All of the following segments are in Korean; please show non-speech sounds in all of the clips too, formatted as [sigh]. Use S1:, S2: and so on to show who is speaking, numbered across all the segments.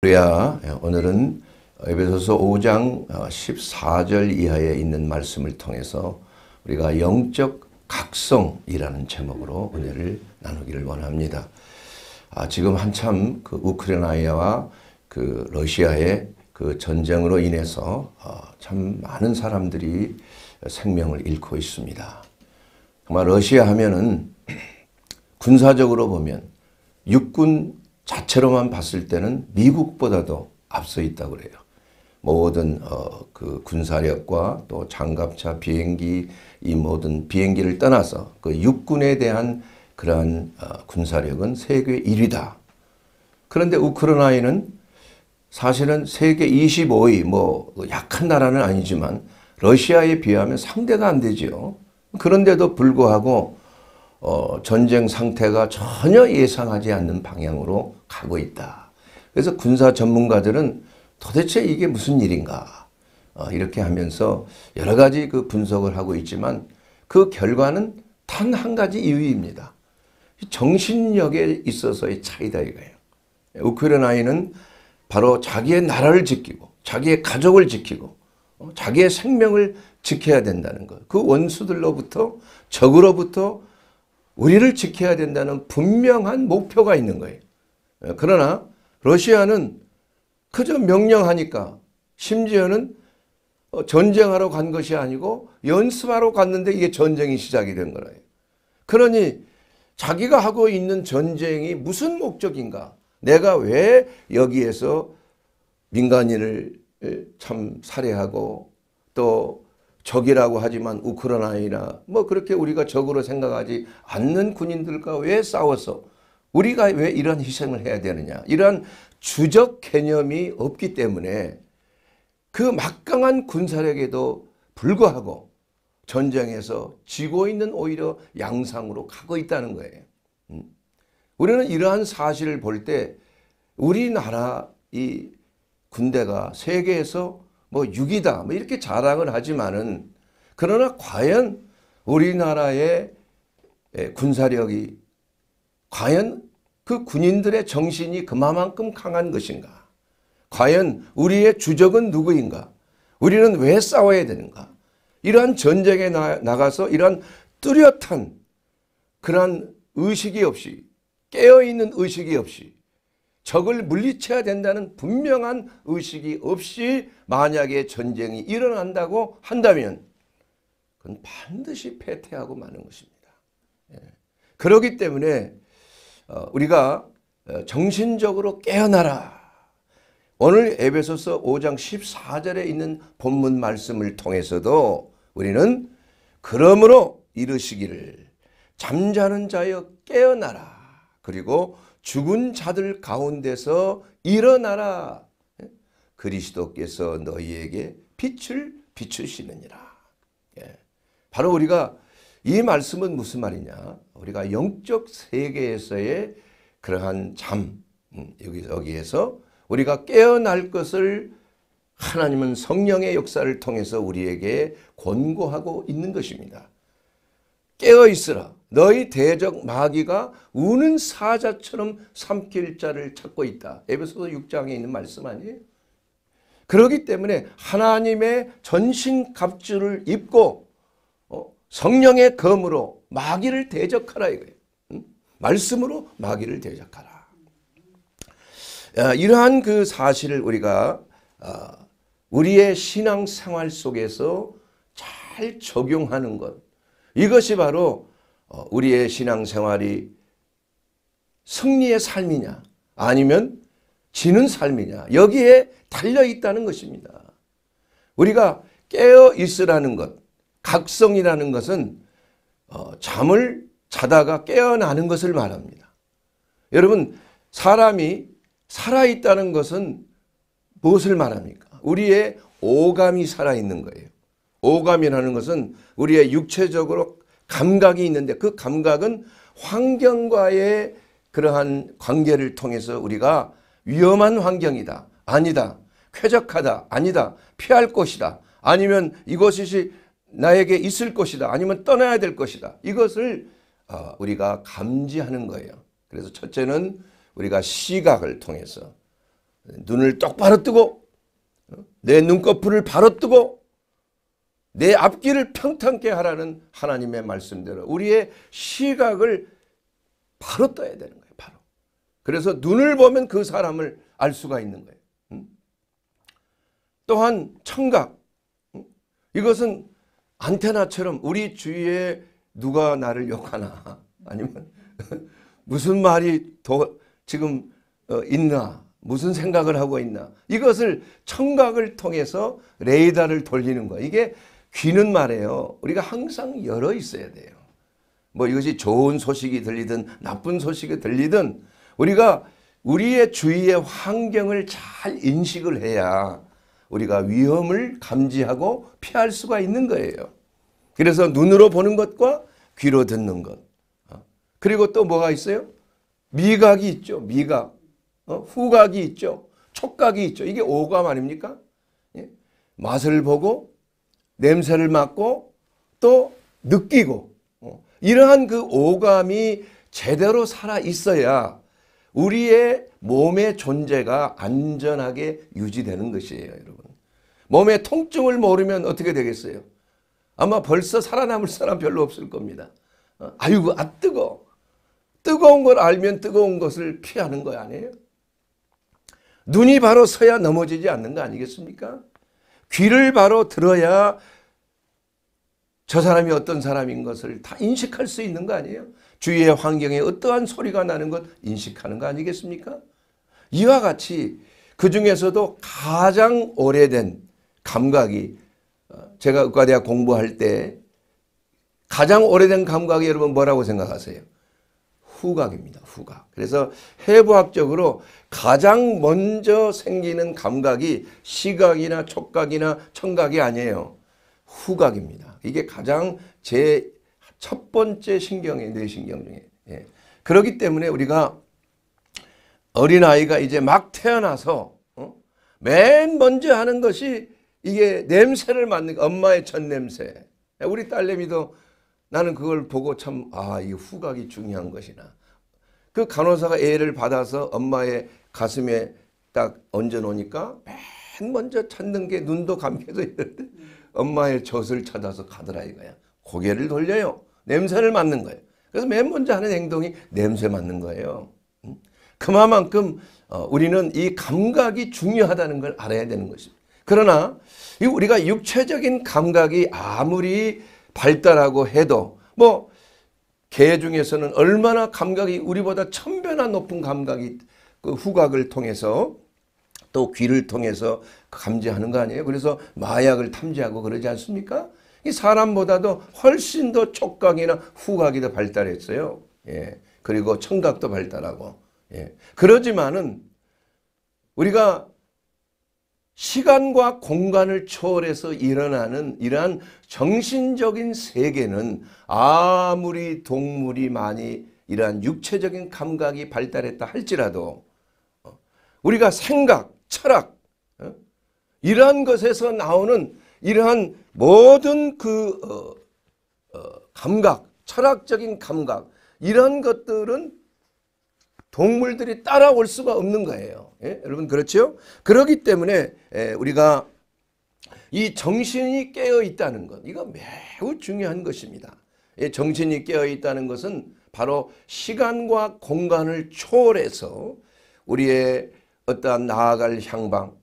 S1: 그래야 예, 오늘은 에베소서 5장 14절 어, 이하에 있는 말씀을 통해서 우리가 영적 각성이라는 제목으로 은혜를 나누기를 원합니다. 아, 지금 한참 그 우크라이나와 그 러시아의 그 전쟁으로 인해서 아, 참 많은 사람들이 생명을 잃고 있습니다. 정말 러시아 하면은 [clears throat] 군사적으로 보면 육군 자체로만 봤을 때는 미국보다도 앞서 있다 고 그래요. 모든 어, 그 군사력과 또 장갑차 비행기 이 모든 비행기를 떠나서 그 육군에 대한 그러한 어, 군사력은 세계 1위다. 그런데 우크라이나는 사실은 세계 25위 뭐 그 약한 나라는 아니지만 러시아에 비하면 상대가 안되지 그런데도 불구하고 어, 전쟁 상태가 전혀 예상하지 않는 방향으로 가고 있다. 그래서 군사 전문가들은 도대체 이게 무슨 일인가 어, 이렇게 하면서 여러 가지 그 분석을 하고 있지만 그 결과는 단 한 가지 이유입니다. 정신력에 있어서의 차이다 이거예요. 우크라이나인은 바로 자기의 나라를 지키고 자기의 가족을 지키고 어, 자기의 생명을 지켜야 된다는 것. 그 원수들로부터 적으로부터 우리를 지켜야 된다는 분명한 목표가 있는 거예요. 예, 그러나 러시아는 그저 명령하니까 심지어는 어, 전쟁하러 간 것이 아니고 연습하러 갔는데 이게 전쟁이 시작이 된 거예요. 그러니 자기가 하고 있는 전쟁이 무슨 목적인가? 내가 왜 여기에서 민간인을 참 살해하고 또 적이라고 하지만 우크라이나 뭐 그렇게 우리가 적으로 생각하지 않는 군인들과 왜 싸워서 우리가 왜 이런 희생을 해야 되느냐. 이러 주적 개념이 없기 때문에 그 막강한 군사력에도 불구하고 전쟁에서 지고 있는 오히려 양상으로 가고 있다는 거예요. 음? 우리는 이러한 사실을 볼 때 우리나라 이 군대가 세계에서 뭐 6위다 뭐 이렇게 자랑을 하지만은 그러나 과연 우리나라의 예, 군사력이 과연 그 군인들의 정신이 그만큼 강한 것인가? 과연 우리의 주적은 누구인가? 우리는 왜 싸워야 되는가? 이러한 전쟁에 나, 나가서 이러한 뚜렷한 그러한 의식이 없이 깨어있는 의식이 없이 적을 물리쳐야 된다는 분명한 의식이 없이 만약에 전쟁이 일어난다고 한다면 그건 반드시 패퇴하고 마는 것입니다. 예. 그렇기 때문에 어, 우리가 어, 정신적으로 깨어나라. 오늘 에베소서 5장 14절에 있는 본문 말씀을 통해서도 우리는 그러므로 이르시기를 잠자는 자여 깨어나라. 그리고 죽은 자들 가운데서 일어나라. 예? 그리스도께서 너희에게 빛을 비추시느니라. 예. 바로 우리가 이 말씀은 무슨 말이냐? 우리가 영적 세계에서의 그러한 잠 음, 여기 에서 우리가 깨어날 것을 하나님은 성령의 역사를 통해서 우리에게 권고하고 있는 것입니다. 깨어 있으라. 너희 대적 마귀가 우는 사자처럼 삼킬 자를 찾고 있다. 에베소서 6장에 있는 말씀 아니에요? 그러기 때문에 하나님의 전신 갑주를 입고 어, 성령의 검으로 마귀를 대적하라 이거예요. 말씀으로 마귀를 대적하라. 이러한 그 사실을 우리가 어, 우리의 신앙생활 속에서 잘 적용하는 것 이것이 바로 어, 우리의 신앙생활이 승리의 삶이냐 아니면 지는 삶이냐 여기에 달려있다는 것입니다. 우리가 깨어 있으라는 것, 각성이라는 것은 어, 잠을 자다가 깨어나는 것을 말합니다. 여러분 사람이 살아있다는 것은 무엇을 말합니까? 우리의 오감이 살아있는 거예요. 오감이라는 것은 우리의 육체적으로 감각이 있는데 그 감각은 환경과의 그러한 관계를 통해서 우리가 위험한 환경이다. 아니다. 쾌적하다. 아니다. 피할 곳이다. 아니면 이것이 나에게 있을 것이다. 아니면 떠나야 될 것이다. 이것을 어, 우리가 감지하는 거예요. 그래서 첫째는 우리가 시각을 통해서 눈을 똑바로 뜨고 내 눈꺼풀을 바로 뜨고 내 앞길을 평탄케 하라는 하나님의 말씀대로 우리의 시각을 바로 떠야 되는 거예요. 바로. 그래서 눈을 보면 그 사람을 알 수가 있는 거예요. 음? 또한 청각. 음? 이것은 안테나처럼 우리 주위에 누가 나를 욕하나 [laughs] 아니면 [laughs] 무슨 말이 더 지금 어, 있나 무슨 생각을 하고 있나 이것을 청각을 통해서 레이더를 돌리는 거야 이게 귀는 말이에요 우리가 항상 열어 있어야 돼요 뭐 이것이 좋은 소식이 들리든 나쁜 소식이 들리든 우리가 우리의 주위의 환경을 잘 인식을 해야 우리가 위험을 감지하고 피할 수가 있는 거예요. 그래서 눈으로 보는 것과 귀로 듣는 것. 어? 그리고 또 뭐가 있어요? 미각이 있죠. 미각. 어? 후각이 있죠. 촉각이 있죠. 이게 오감 아닙니까? 예? 맛을 보고 냄새를 맡고 또 느끼고 어? 이러한 그 오감이 제대로 살아 있어야 우리의 몸의 존재가 안전하게 유지되는 것이에요. 여러분. 몸의 통증을 모르면 어떻게 되겠어요? 아마 벌써 살아남을 사람 별로 없을 겁니다. 어, 아이고 아 뜨거 뜨거운 걸 알면 뜨거운 것을 피하는 거 아니에요? 눈이 바로 서야 넘어지지 않는 거 아니겠습니까? 귀를 바로 들어야 저 사람이 어떤 사람인 것을 다 인식할 수 있는 거 아니에요? 주위의 환경에 어떠한 소리가 나는 것 인식하는 거 아니겠습니까? 이와 같이 그 중에서도 가장 오래된 감각이 어, 제가 의과대학 공부할 때 가장 오래된 감각이 여러분 뭐라고 생각하세요? 후각입니다. 후각. 그래서 해부학적으로 가장 먼저 생기는 감각이 시각이나 촉각이나 청각이 아니에요. 후각입니다. 이게 가장 제첫 번째 신경이 뇌신경 네 중에. 예. 그렇기 때문에 우리가 어린아이가 이제 막 태어나서 어? 맨 먼저 하는 것이 이게 냄새를 맡는 거, 엄마의 첫 냄새. 우리 딸내미도 나는 그걸 보고 참, 아, 이 후각이 중요한 것이나. 그 간호사가 애를 받아서 엄마의 가슴에 딱 얹어 놓으니까 맨 먼저 찾는 게 눈도 감겨져 있는데 엄마의 젖을 찾아서 가더라 이거야. 고개를 돌려요. 냄새를 맡는 거예요. 그래서 맨 먼저 하는 행동이 냄새 맡는 거예요. 음? 그만큼 어, 우리는 이 감각이 중요하다는 걸 알아야 되는 것입니다. 그러나 우리가 육체적인 감각이 아무리 발달하고 해도 뭐 개 중에서는 얼마나 감각이 우리보다 천배나 높은 감각이 그 후각을 통해서 또 귀를 통해서 감지하는 거 아니에요. 그래서 마약을 탐지하고 그러지 않습니까? 사람보다도 훨씬 더 촉각이나 후각이 더 발달했어요. 예. 그리고 청각도 발달하고. 예. 그러지만은 우리가 시간과 공간을 초월해서 일어나는 이러한 정신적인 세계는 아무리 동물이 많이 이러한 육체적인 감각이 발달했다 할지라도 어, 우리가 생각, 철학 어, 이러한 것에서 나오는 이러한 모든 그 어, 어, 감각, 철학적인 감각 이런 것들은 동물들이 따라올 수가 없는 거예요. 예? 여러분 그렇죠? 그렇기 때문에 예, 우리가 이 정신이 깨어 있다는 것 이거 매우 중요한 것입니다. 예, 정신이 깨어 있다는 것은 바로 시간과 공간을 초월해서 우리의 어떠한 나아갈 향방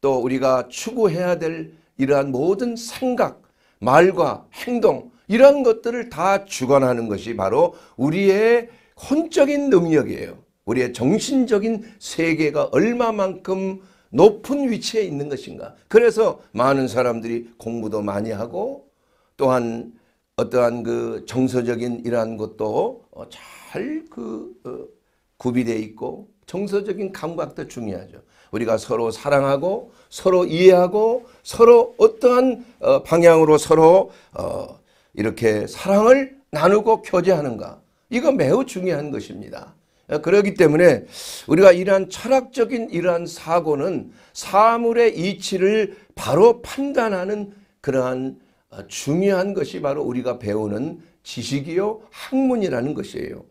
S1: 또 우리가 추구해야 될 이러한 모든 생각, 말과 행동 이런 것들을 다 주관하는 것이 바로 우리의 혼적인 능력이에요. 우리의 정신적인 세계가 얼마만큼 높은 위치에 있는 것인가. 그래서 많은 사람들이 공부도 많이 하고 또한 어떠한 그 정서적인 이러한 것도 어, 잘그 어, 구비되어 있고 정서적인 감각도 중요하죠. 우리가 서로 사랑하고 서로 이해하고 서로 어떠한 어, 방향으로 서로 어, 이렇게 사랑을 나누고 교제하는가 이거 매우 중요한 것입니다. 어, 그렇기 때문에 우리가 이러한 철학적인 이러한 사고는 사물의 이치를 바로 판단하는 그러한 중요한 것이 바로 우리가 배우는 지식이요 학문이라는 것이에요.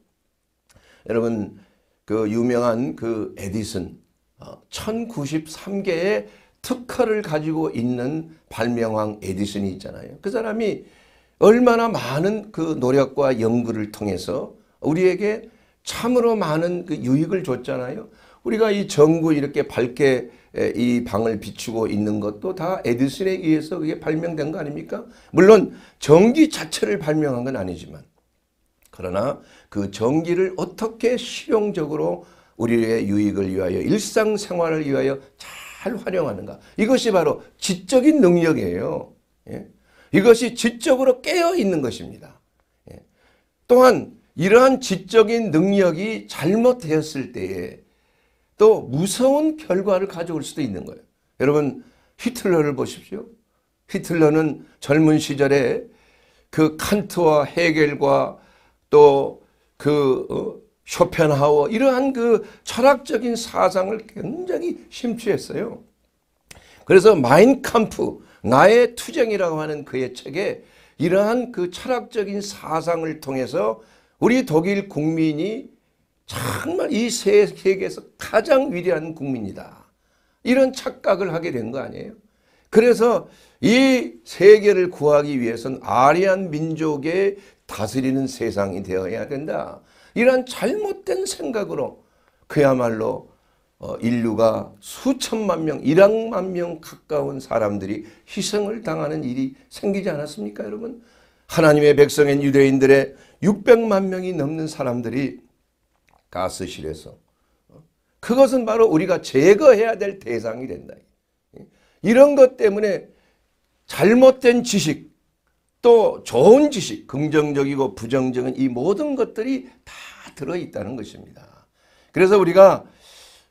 S1: 여러분 그 유명한 그 에디슨 1093개의 어, 특허를 가지고 있는 발명왕 에디슨이 있잖아요. 그 사람이 얼마나 많은 그 노력과 연구를 통해서 우리에게 참으로 많은 그 유익을 줬잖아요. 우리가 이 전구 이렇게 밝게 이 방을 비추고 있는 것도 다 에디슨에 의해서 그게 발명된 거 아닙니까? 물론 전기 자체를 발명한 건 아니지만 그러나 그 전기를 어떻게 실용적으로 우리의 유익을 위하여 일상생활을 위하여 잘 활용하는가. 이것이 바로 지적인 능력이에요. 예? 이것이 지적으로 깨어 있는 것입니다. 예? 또한 이러한 지적인 능력이 잘못되었을 때에 또 무서운 결과를 가져올 수도 있는 거예요. 여러분 히틀러를 보십시오. 히틀러는 젊은 시절에 그 칸트와 헤겔과 또그 어? 쇼펜하워 이러한 그 철학적인 사상을 굉장히 심취했어요. 그래서 마인캄프 나의 투쟁이라고 하는 그의 책에 이러한 그 철학적인 사상을 통해서 우리 독일 국민이 정말 이 세계에서 가장 위대한 국민이다. 이런 착각을 하게 된 거 아니에요? 그래서 이 세계를 구하기 위해서는 아리안 민족의 다스리는 세상이 되어야 된다. 이러한 잘못된 생각으로 그야말로 어, 인류가 수천만 명, 일억만명 가까운 사람들이 희생을 당하는 일이 생기지 않았습니까 여러분? 하나님의 백성인 유대인들의 600만 명이 넘는 사람들이 가스실에서 어, 그것은 바로 우리가 제거해야 될 대상이 된다. 이런 것 때문에 잘못된 지식, 또 좋은 지식, 긍정적이고 부정적인 이 모든 것들이 다 들어있다는 것입니다. 그래서 우리가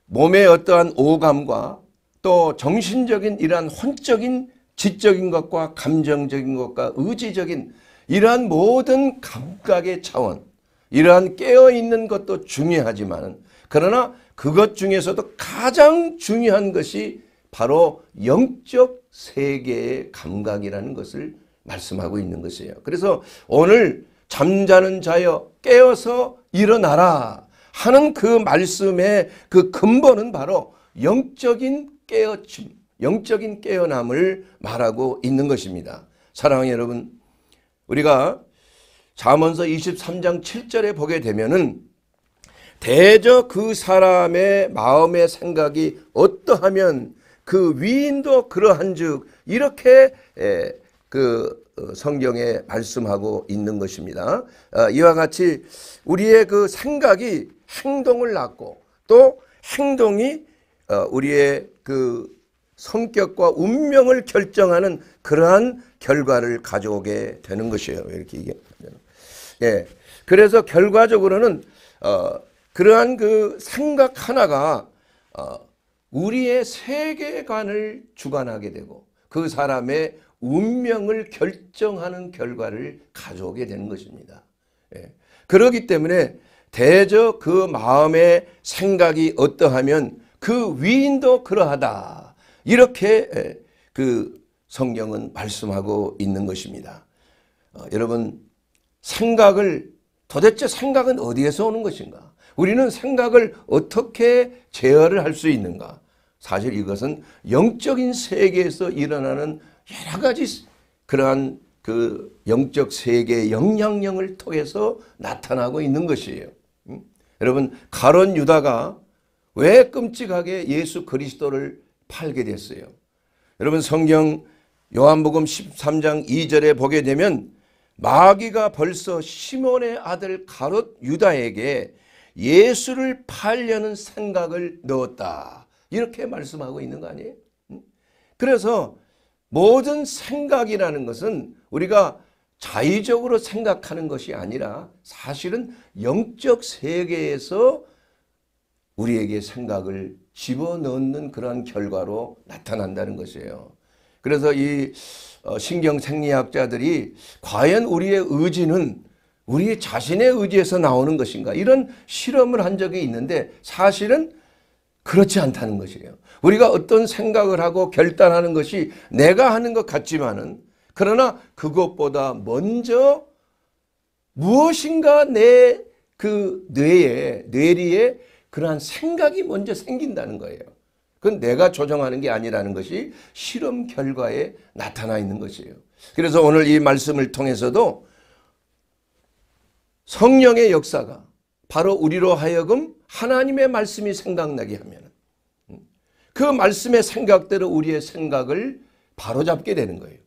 S1: 몸의 어떠한 오감과 또 정신적인 이러한 혼적인 지적인 것과 감정적인 것과 의지적인 이러한 모든 감각의 차원 이러한 깨어있는 것도 중요하지만 그러나 그것 중에서도 가장 중요한 것이 바로 영적 세계의 감각이라는 것을 말씀하고 있는 것이에요. 그래서 오늘 잠자는 자여 깨어서 일어나라 하는 그 말씀의 그 근본은 바로 영적인 깨어침, 영적인 깨어남을 말하고 있는 것입니다. 사랑하는 여러분, 우리가 잠언서 23장 7절에 보게 되면은 대저 그 사람의 마음의 생각이 어떠하면 그 위인도 그러한즉 이렇게 그 어, 성경에 말씀하고 있는 것입니다. 어, 이와 같이 우리의 그 생각이 행동을 낳고 또 행동이 어, 우리의 그 성격과 운명을 결정하는 그러한 결과를 가져오게 되는 것이에요. 이렇게 얘기 예. 그래서 결과적으로는 어, 그러한 그 생각 하나가 어, 우리의 세계관을 주관하게 되고 그 사람의 운명을 결정하는 결과를 가져오게 되는 것입니다. 예. 그렇기 때문에 대저 그 마음의 생각이 어떠하면 그 위인도 그러하다. 이렇게 예, 그 성경은 말씀하고 있는 것입니다. 어, 여러분 생각을 도대체 생각은 어디에서 오는 것인가? 우리는 생각을 어떻게 제어를 할 수 있는가? 사실 이것은 영적인 세계에서 일어나는 여러 가지 그러한 그 영적 세계의 영향력을 통해서 나타나고 있는 것이에요. 음? 여러분 가론 유다가 왜 끔찍하게 예수 그리스도를 팔게 됐어요. 여러분 성경 요한복음 13장 2절에 보게 되면 마귀가 벌써 시몬의 아들 가롯 유다에게 예수를 팔려는 생각을 넣었다. 이렇게 말씀하고 있는 거 아니에요? 음? 그래서 모든 생각이라는 것은 우리가 자의적으로 생각하는 것이 아니라 사실은 영적 세계에서 우리에게 생각을 집어넣는 그러한 결과로 나타난다는 것이에요. 그래서 이 어, 신경생리학자들이 과연 우리의 의지는 우리 자신의 의지에서 나오는 것인가 이런 실험을 한 적이 있는데 사실은 그렇지 않다는 것이에요. 우리가 어떤 생각을 하고 결단하는 것이 내가 하는 것 같지만은 그러나 그것보다 먼저 무엇인가 내 그 뇌에 뇌리에 그러한 생각이 먼저 생긴다는 거예요. 그건 내가 조정하는 게 아니라는 것이 실험 결과에 나타나 있는 것이에요. 그래서 오늘 이 말씀을 통해서도 성령의 역사가 바로 우리로 하여금 하나님의 말씀이 생각나게 하면 그 말씀의 생각대로 우리의 생각을 바로잡게 되는 거예요.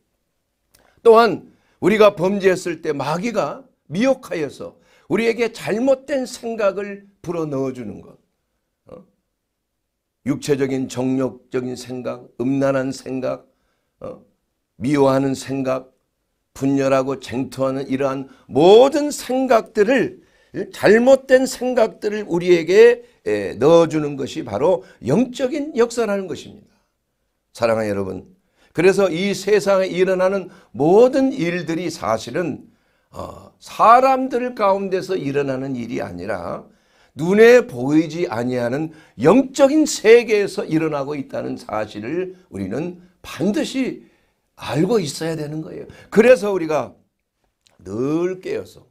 S1: 또한 우리가 범죄했을 때 마귀가 미혹하여서 우리에게 잘못된 생각을 불어넣어주는 것. 어? 육체적인 정욕적인 생각, 음란한 생각, 어? 미워하는 생각, 분열하고 쟁투하는 이러한 모든 생각들을 잘못된 생각들을 우리에게 넣어주는 것이 바로 영적인 역사라는 것입니다. 사랑하는 여러분 그래서 이 세상에 일어나는 모든 일들이 사실은 어, 사람들 가운데서 일어나는 일이 아니라 눈에 보이지 아니하는 영적인 세계에서 일어나고 있다는 사실을 우리는 반드시 알고 있어야 되는 거예요. 그래서 우리가 늘 깨어서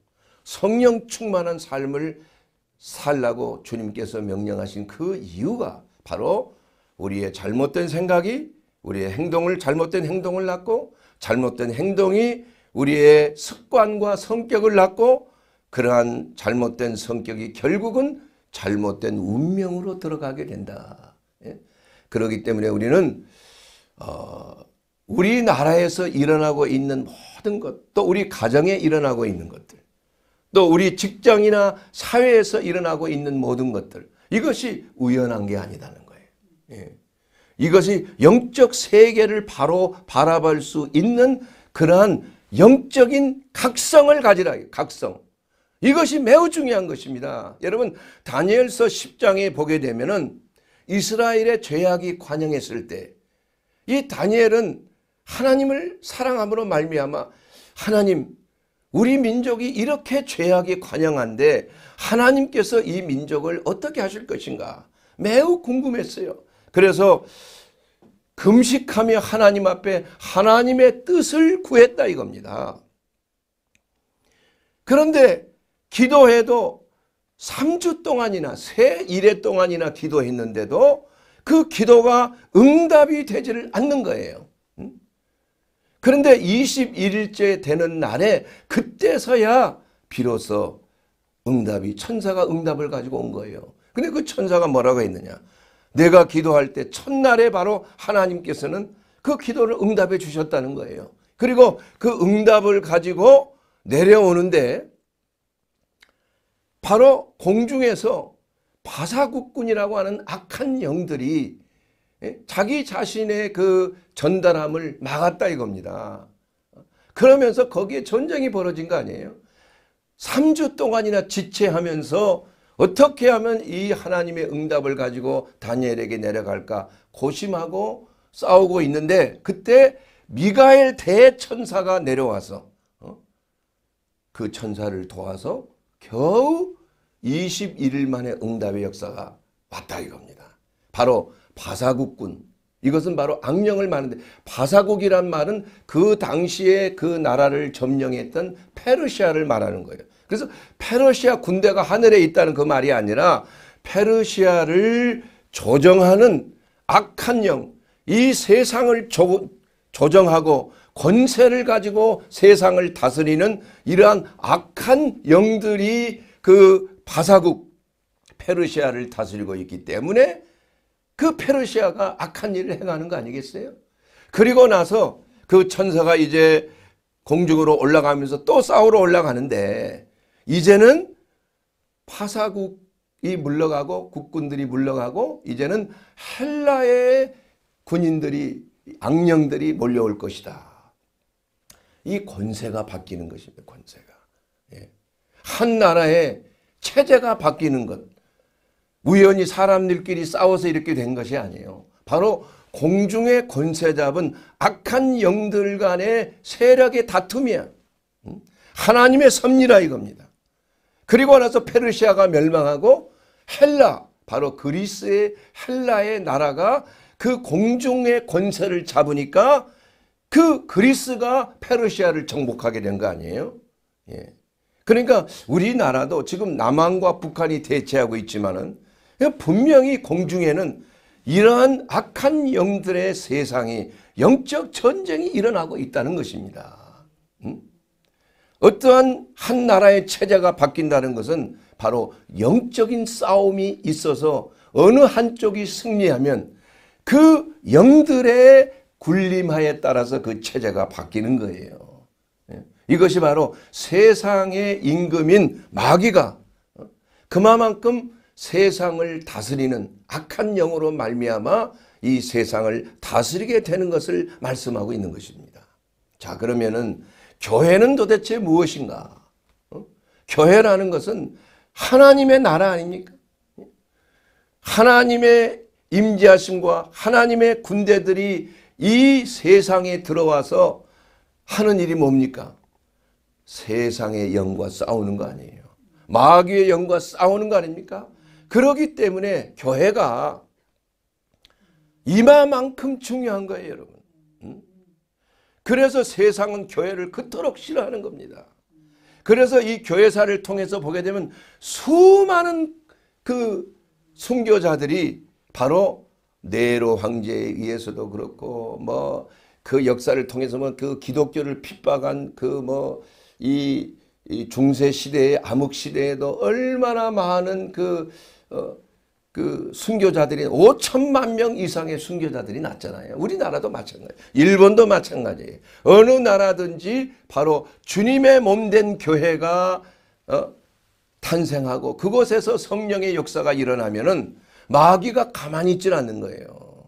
S1: 성령 충만한 삶을 살라고 주님께서 명령하신 그 이유가 바로 우리의 잘못된 생각이 우리의 행동을 잘못된 행동을 낳고 잘못된 행동이 우리의 습관과 성격을 낳고 그러한 잘못된 성격이 결국은 잘못된 운명으로 들어가게 된다. 예? 그러기 때문에 우리는 어, 우리나라에서 일어나고 있는 모든 것, 또 우리 가정에 일어나고 있는 것들 또 우리 직장이나 사회에서 일어나고 있는 모든 것들 이것이 우연한 게 아니다는 거예요. 예. 이것이 영적 세계를 바로 바라볼 수 있는 그러한 영적인 각성을 가지라. 각성. 이것이 매우 중요한 것입니다. 여러분 다니엘서 10장에 보게 되면 은 이스라엘의 죄악이 관영했을 때 이 다니엘은 하나님을 사랑함으로 말미암아 하나님 우리 민족이 이렇게 죄악이 관영한데 하나님께서 이 민족을 어떻게 하실 것인가 매우 궁금했어요. 그래서 금식하며 하나님 앞에 하나님의 뜻을 구했다 이겁니다. 그런데 기도해도 3주 동안이나 세 일회 동안이나 기도했는데도 그 기도가 응답이 되지를 않는 거예요. 그런데 21일째 되는 날에 그때서야 비로소 응답이 천사가 응답을 가지고 온 거예요. 근데 그 천사가 뭐라고 했느냐. 내가 기도할 때 첫날에 바로 하나님께서는 그 기도를 응답해 주셨다는 거예요. 그리고 그 응답을 가지고 내려오는데 바로 공중에서 바사국군이라고 하는 악한 영들이 예? 자기 자신의 그 전달함을 막았다 이겁니다. 그러면서 거기에 전쟁이 벌어진 거 아니에요? 3주 동안이나 지체하면서 어떻게 하면 이 하나님의 응답을 가지고 다니엘에게 내려갈까 고심하고 싸우고 있는데 그때 미가엘 대천사가 내려와서 어? 그 천사를 도와서 겨우 21일 만에 응답의 역사가 왔다 이겁니다. 바로 바사국군 이것은 바로 악령을 말하는데 바사국이란 말은 그 당시에 그 나라를 점령했던 페르시아를 말하는 거예요. 그래서 페르시아 군대가 하늘에 있다는 그 말이 아니라 페르시아를 조정하는 악한 영, 이 세상을 조, 조정하고 권세를 가지고 세상을 다스리는 이러한 악한 영들이 그 바사국 페르시아를 다스리고 있기 때문에 그 페르시아가 악한 일을 해가는거 아니겠어요? 그리고 나서 그 천사가 이제 공중으로 올라가면서 또 싸우러 올라가는데 이제는 파사국이 물러가고 국군들이 물러가고 이제는 헬라의 군인들이 악령들이 몰려올 것이다. 이 권세가 바뀌는 것입니다. 권세가. 예. 한 나라의 체제가 바뀌는 것. 우연히 사람들끼리 싸워서 이렇게 된 것이 아니에요. 바로 공중의 권세 잡은 악한 영들 간의 세력의 다툼이야. 음? 하나님의 섭리라 이겁니다. 그리고 나서 페르시아가 멸망하고 헬라 바로 그리스의 헬라의 나라가 그 공중의 권세를 잡으니까 그 그리스가 페르시아를 정복하게 된 거 아니에요? 예. 그러니까 우리나라도 지금 남한과 북한이 대치하고 있지만은 그러니까 분명히 공중에는 이러한 악한 영들의 세상이 영적 전쟁이 일어나고 있다는 것입니다. 음? 어떠한 한 나라의 체제가 바뀐다는 것은 바로 영적인 싸움이 있어서 어느 한쪽이 승리하면 그 영들의 군림하에 따라서 그 체제가 바뀌는 거예요. 예? 이것이 바로 세상의 임금인 마귀가 어? 그만큼 세상을 다스리는 악한 영으로 말미암아 이 세상을 다스리게 되는 것을 말씀하고 있는 것입니다. 자 그러면은 교회는 도대체 무엇인가? 어? 교회라는 것은 하나님의 나라 아닙니까? 하나님의 임재하심과 하나님의 군대들이 이 세상에 들어와서 하는 일이 뭡니까? 세상의 영과 싸우는 거 아니에요. 마귀의 영과 싸우는 거 아닙니까? 그러기 때문에 교회가 이마만큼 중요한 거예요 여러분. 그래서 세상은 교회를 그토록 싫어하는 겁니다. 그래서 이 교회사를 통해서 보게 되면 수많은 그 순교자들이 바로 네로 황제에 의해서도 그렇고 뭐 그 역사를 통해서 뭐그 기독교를 핍박한 그 뭐이 이 중세 시대의 암흑 시대에도 얼마나 많은 그 어, 그 순교자들이 5천만 명 이상의 순교자들이 났잖아요. 우리나라도 마찬가지. 일본도 마찬가지 어느 나라든지 바로 주님의 몸된 교회가 어, 탄생하고 그곳에서 성령의 역사가 일어나면은 마귀가 가만히 있질 않는 거예요.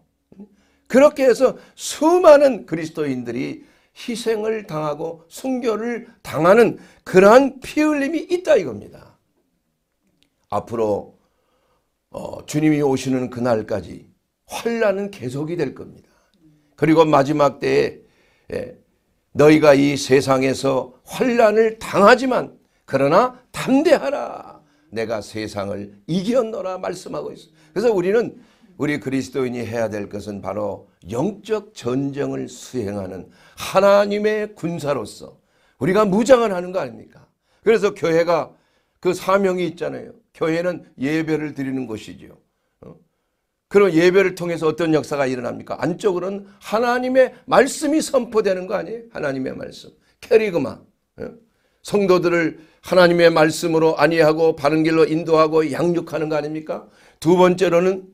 S1: 그렇게 해서 수많은 그리스도인들이 희생을 당하고 순교를 당하는 그러한 피 흘림이 있다 이겁니다. 앞으로 어, 주님이 오시는 그날까지 환란은 계속이 될 겁니다. 그리고 마지막 때에 예, 너희가 이 세상에서 환란을 당하지만 그러나 담대하라. 내가 세상을 이겼노라 말씀하고 있어. 그래서 우리는 우리 그리스도인이 해야 될 것은 바로 영적 전쟁을 수행하는 하나님의 군사로서 우리가 무장을 하는 거 아닙니까? 그래서 교회가 그 사명이 있잖아요. 교회는 예배를 드리는 곳이지 어? 그런 예배를 통해서 어떤 역사가 일어납니까? 안쪽으로는 하나님의 말씀이 선포되는 거 아니에요? 하나님의 말씀. 캐리그마. 어? 성도들을 하나님의 말씀으로 안위하고 바른 길로 인도하고 양육하는 거 아닙니까? 두 번째로는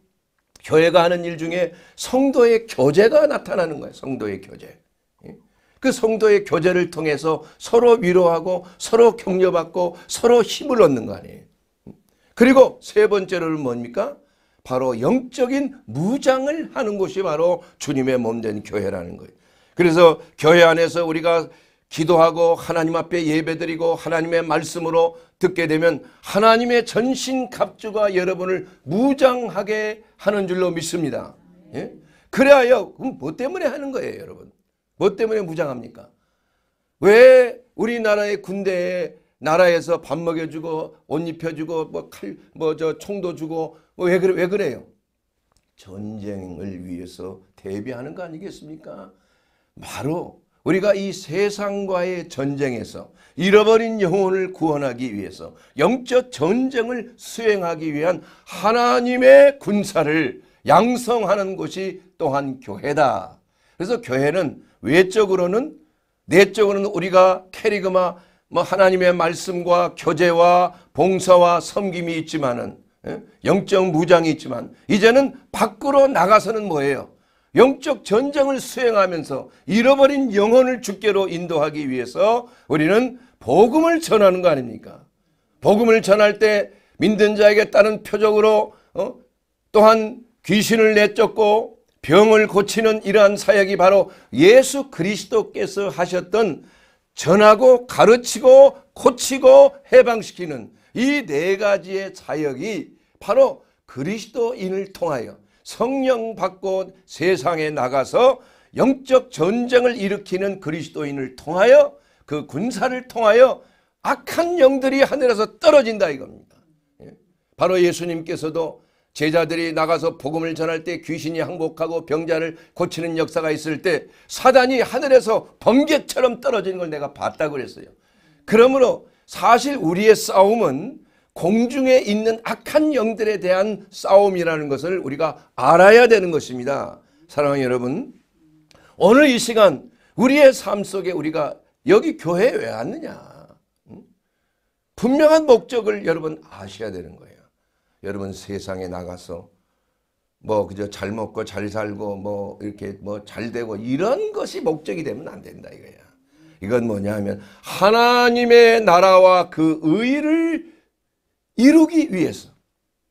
S1: 교회가 하는 일 중에 성도의 교제가 나타나는 거예요. 성도의 교제. 예? 그 성도의 교제를 통해서 서로 위로하고 서로 격려받고 서로 힘을 얻는 거 아니에요. 그리고 세 번째로는 뭡니까? 바로 영적인 무장을 하는 곳이 바로 주님의 몸 된 교회라는 거예요. 그래서 교회 안에서 우리가 기도하고 하나님 앞에 예배드리고 하나님의 말씀으로 듣게 되면 하나님의 전신 갑주가 여러분을 무장하게 하는 줄로 믿습니다. 예? 그래야 요 그럼 뭐 때문에 하는 거예요, 여러분? 뭐 때문에 무장합니까? 왜 우리나라의 군대에 나라에서 밥 먹여주고 옷 입혀주고 뭐칼뭐 저 총도 주고 뭐왜 그래 왜 그래요? 전쟁을 위해서 대비하는 거 아니겠습니까? 바로 우리가 이 세상과의 전쟁에서 잃어버린 영혼을 구원하기 위해서 영적 전쟁을 수행하기 위한 하나님의 군사를 양성하는 곳이 또한 교회다. 그래서 교회는 외적으로는 내적으로는 우리가 캐리그마 뭐 하나님의 말씀과 교제와 봉사와 섬김이 있지만은 예? 영적 무장이 있지만 이제는 밖으로 나가서는 뭐예요? 영적 전쟁을 수행하면서 잃어버린 영혼을 주께로 인도하기 위해서 우리는 복음을 전하는 거 아닙니까? 복음을 전할 때 믿는 자에게 따른 표적으로 어? 또한 귀신을 내쫓고 병을 고치는 이러한 사역이 바로 예수 그리스도께서 하셨던 전하고 가르치고 고치고 해방시키는 이 네 가지의 사역이 바로 그리스도인을 통하여 성령 받고 세상에 나가서 영적 전쟁을 일으키는 그리스도인을 통하여 그 군사를 통하여 악한 영들이 하늘에서 떨어진다 이겁니다. 예? 바로 예수님께서도 제자들이 나가서 복음을 전할 때 귀신이 항복하고 병자를 고치는 역사가 있을 때 사단이 하늘에서 번개처럼 떨어지는 걸 내가 봤다고 그랬어요. 그러므로 사실 우리의 싸움은 공중에 있는 악한 영들에 대한 싸움이라는 것을 우리가 알아야 되는 것입니다. 사랑하는 여러분, 오늘 이 시간 우리의 삶 속에 우리가 여기 교회에 왜 왔느냐? 분명한 목적을 여러분 아셔야 되는 거예요. 여러분 세상에 나가서 뭐 그저 잘 먹고 잘 살고 뭐 이렇게 뭐 잘 되고 이런 것이 목적이 되면 안 된다 이거야. 이건 뭐냐 하면 하나님의 나라와 그 의를 이루기 위해서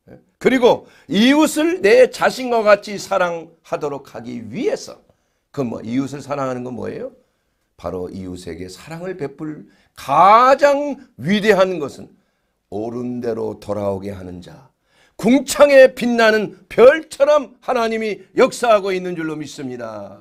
S1: 예? 그리고 이웃을 내 자신과 같이 사랑하도록 하기 위해서 그 뭐 이웃을 사랑하는 건 뭐예요? 바로 이웃에게 사랑을 베풀 가장 위대한 것은 옳은 대로 돌아오게 하는 자 궁창에 빛나는 별처럼 하나님이 역사하고 있는 줄로 믿습니다.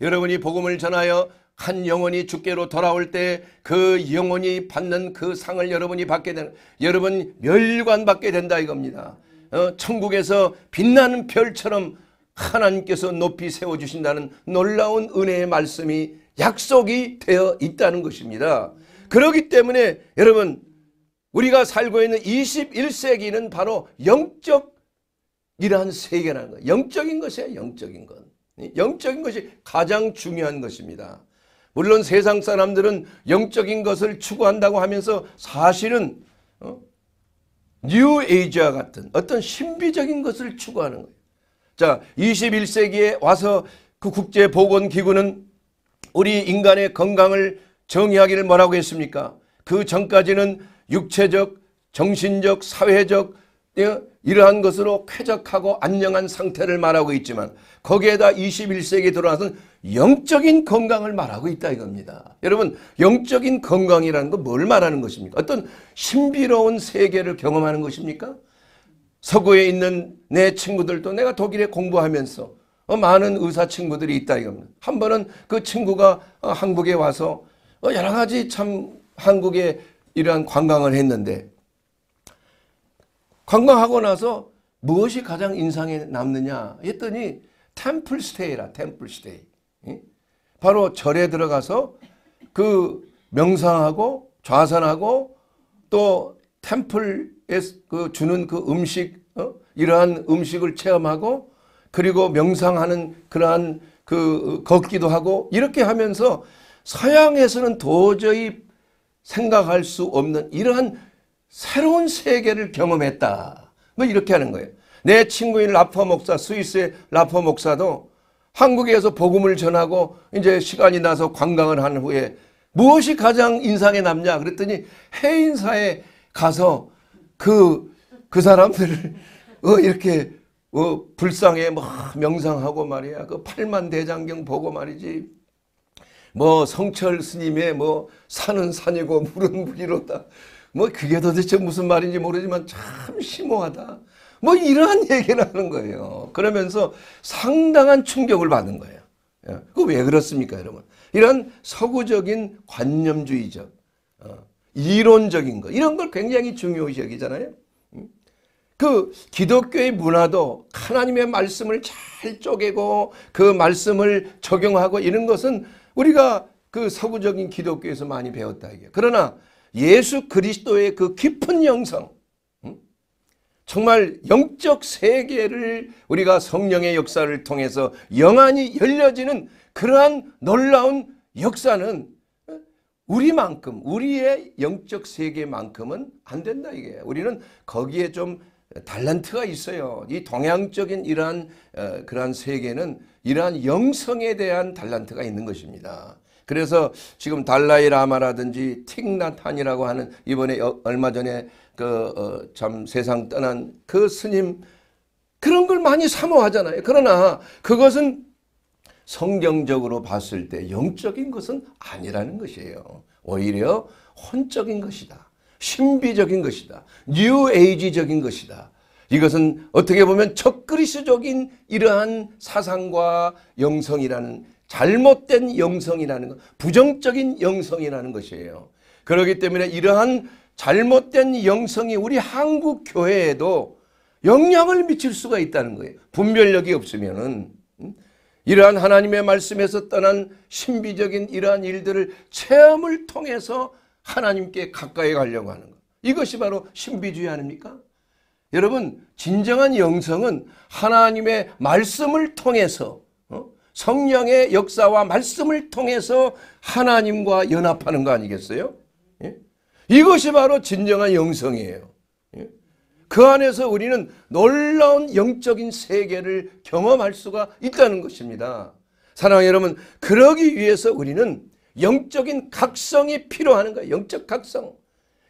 S1: 여러분이 복음을 전하여 한 영혼이 주께로 돌아올 때 그 영혼이 받는 그 상을 여러분이 받게 되는 여러분 멸관 받게 된다 이겁니다. 어, 천국에서 빛나는 별처럼 하나님께서 높이 세워주신다는 놀라운 은혜의 말씀이 약속이 되어 있다는 것입니다. 그러기 때문에 여러분 우리가 살고 있는 21세기는 바로 영적이라는 세계라는 거예요. 영적인 것이에요. 영적인 것. 영적인 것이 가장 중요한 것입니다. 물론 세상 사람들은 영적인 것을 추구한다고 하면서 사실은 어? 뉴에이지와 같은 어떤 신비적인 것을 추구하는 거예요. 자 21세기에 와서 그 국제보건기구는 우리 인간의 건강을 정의하기를 뭐라고 했습니까? 그 전까지는 육체적, 정신적, 사회적 예, 이러한 것으로 쾌적하고 안녕한 상태를 말하고 있지만 거기에다 21세기에 들어와서는 영적인 건강을 말하고 있다 이겁니다. 여러분 영적인 건강이라는 건 뭘 말하는 것입니까? 어떤 신비로운 세계를 경험하는 것입니까? 서구에 있는 내 친구들도 내가 독일에 공부하면서 어, 많은 의사 친구들이 있다 이겁니다. 한 번은 그 친구가 어, 한국에 와서 어, 여러 가지 참 한국의 이러한 관광을 했는데 관광하고 나서 무엇이 가장 인상에 남느냐 했더니 템플 스테이라 템플 스테이 바로 절에 들어가서 그 명상하고 좌산하고 또 템플에 그 주는 그 음식 어? 이러한 음식을 체험하고 그리고 명상하는 그러한 그 걷기도 하고 이렇게 하면서 서양에서는 도저히 생각할 수 없는 이러한 새로운 세계를 경험했다. 뭐 이렇게 하는 거예요. 내 친구인 라퍼 목사, 스위스의 라퍼 목사도 한국에서 복음을 전하고 이제 시간이 나서 관광을 한 후에 무엇이 가장 인상에 남냐 그랬더니 해인사에 가서 그그 그 사람들을 어 이렇게 어 불상에 막 명상하고 말이야 그 팔만 대장경 보고 말이지 뭐 성철 스님의 뭐 산은 산이고 물은 물이로다. 뭐 그게 도대체 무슨 말인지 모르지만 참 심오하다. 뭐 이러한 얘기를 하는 거예요. 그러면서 상당한 충격을 받는 거예요. 예. 그왜 그렇습니까 여러분? 이런 서구적인 관념주의적 어, 이론적인 거 이런 걸 굉장히 중요시 여기잖아요. 음? 그 기독교의 문화도 하나님의 말씀을 잘 쪼개고 그 말씀을 적용하고 이런 것은 우리가 그 서구적인 기독교에서 많이 배웠다 이게. 그러나 예수 그리스도의 그 깊은 영성 음? 정말 영적 세계를 우리가 성령의 역사를 통해서 영안이 열려지는 그러한 놀라운 역사는 어? 우리만큼 우리의 영적 세계만큼은 안 된다 이게. 우리는 거기에 좀 달란트가 있어요. 이 동양적인 이러한 어, 그러한 세계는 이러한 영성에 대한 달란트가 있는 것입니다. 그래서 지금 달라이라마라든지 틱나탄이라고 하는 이번에 얼마 전에 그참 어 세상 떠난 그 스님 그런 걸 많이 사모하잖아요. 그러나 그것은 성경적으로 봤을 때 영적인 것은 아니라는 것이에요. 오히려 혼적인 것이다. 신비적인 것이다. 뉴에이지적인 것이다. 이것은 어떻게 보면 적그리스적인 이러한 사상과 영성이라는 잘못된 영성이라는 것, 부정적인 영성이라는 것이에요. 그렇기 때문에 이러한 잘못된 영성이 우리 한국 교회에도 영향을 미칠 수가 있다는 거예요. 분별력이 없으면은 음? 이러한 하나님의 말씀에서 떠난 신비적인 이러한 일들을 체험을 통해서 하나님께 가까이 가려고 하는 것. 이것이 바로 신비주의 아닙니까? 여러분 진정한 영성은 하나님의 말씀을 통해서 어? 성령의 역사와 말씀을 통해서 하나님과 연합하는 거 아니겠어요? 예? 이것이 바로 진정한 영성이에요. 예? 그 안에서 우리는 놀라운 영적인 세계를 경험할 수가 있다는 것입니다. 사랑하 여러분 그러기 위해서 우리는 영적인 각성이 필요하는 거예요. 영적 각성.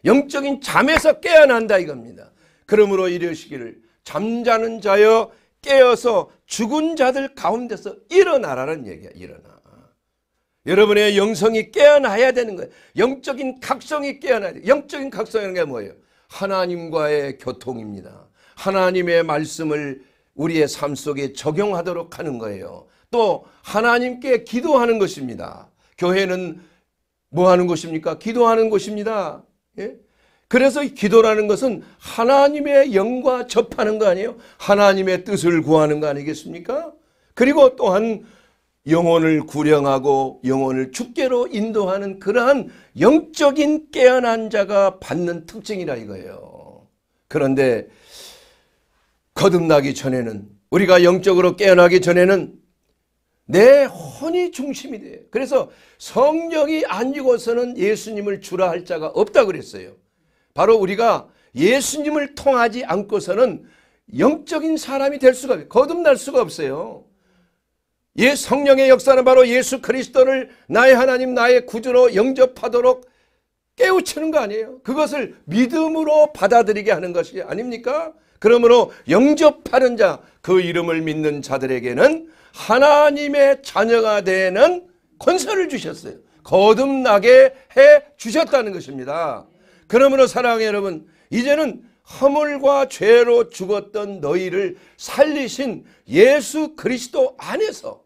S1: 영적인 잠에서 깨어난다 이겁니다. 그러므로 이르시기를 잠자는 자여 깨어서 죽은 자들 가운데서 일어나라는 얘기야. 일어나. 여러분의 영성이 깨어나야 되는 거예요. 영적인 각성이 깨어나야 돼 영적인 각성이라는 게 뭐예요? 하나님과의 교통입니다. 하나님의 말씀을 우리의 삶 속에 적용하도록 하는 거예요. 또 하나님께 기도하는 것입니다. 교회는 뭐 하는 곳입니까? 기도하는 곳입니다. 예? 그래서 기도라는 것은 하나님의 영과 접하는 거 아니에요? 하나님의 뜻을 구하는 거 아니겠습니까? 그리고 또한 영혼을 구령하고 영혼을 축제로 인도하는 그러한 영적인 깨어난 자가 받는 특징이라 이거예요. 그런데 거듭나기 전에는 우리가 영적으로 깨어나기 전에는 내 혼이 중심이 돼요. 그래서 성령이 아니고서는 예수님을 주라 할 자가 없다 그랬어요. 바로 우리가 예수님을 통하지 않고서는 영적인 사람이 될 수가 거듭날 수가 없어요. 예 성령의 역사는 바로 예수 그리스도를 나의 하나님 나의 구주로 영접하도록 깨우치는 거 아니에요. 그것을 믿음으로 받아들이게 하는 것이 아닙니까? 그러므로 영접하는 자, 그 이름을 믿는 자들에게는 하나님의 자녀가 되는 권세를 주셨어요. 거듭나게 해 주셨다는 것입니다. 그러므로 사랑해 여러분 이제는 허물과 죄로 죽었던 너희를 살리신 예수 그리스도 안에서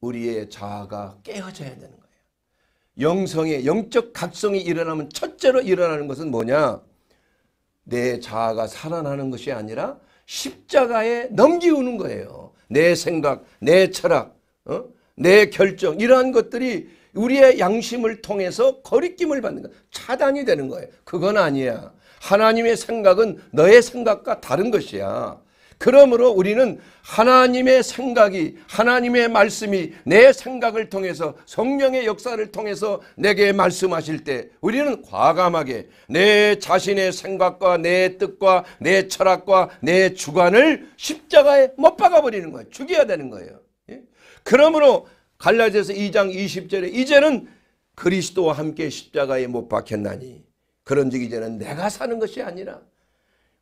S1: 우리의 자아가 깨어져야 되는 거예요. 영성의 영적 각성이 일어나면 첫째로 일어나는 것은 뭐냐? 내 자아가 살아나는 것이 아니라 십자가에 넘기우는 거예요. 내 생각, 내 철학, 어? 내 결정 이러한 것들이 우리의 양심을 통해서 거리낌을 받는 거 차단이 되는 거예요. 그건 아니야. 하나님의 생각은 너의 생각과 다른 것이야. 그러므로 우리는 하나님의 생각이 하나님의 말씀이 내 생각을 통해서 성령의 역사를 통해서 내게 말씀하실 때 우리는 과감하게 내 자신의 생각과 내 뜻과 내 철학과 내 주관을 십자가에 못 박아버리는 거예요. 죽여야 되는 거예요. 예? 그러므로 갈라디아서 2장 20절에 이제는 그리스도와 함께 십자가에 못 박혔나니 그런즉 이제는 내가 사는 것이 아니라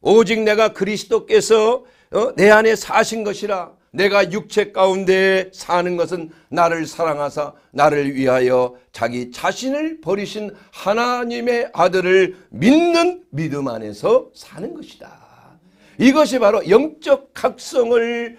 S1: 오직 내가 그리스도께서 어, 내 안에 사신 것이라 내가 육체 가운데 사는 것은 나를 사랑하사 나를 위하여 자기 자신을 버리신 하나님의 아들을 믿는 믿음 안에서 사는 것이다. 이것이 바로 영적 각성을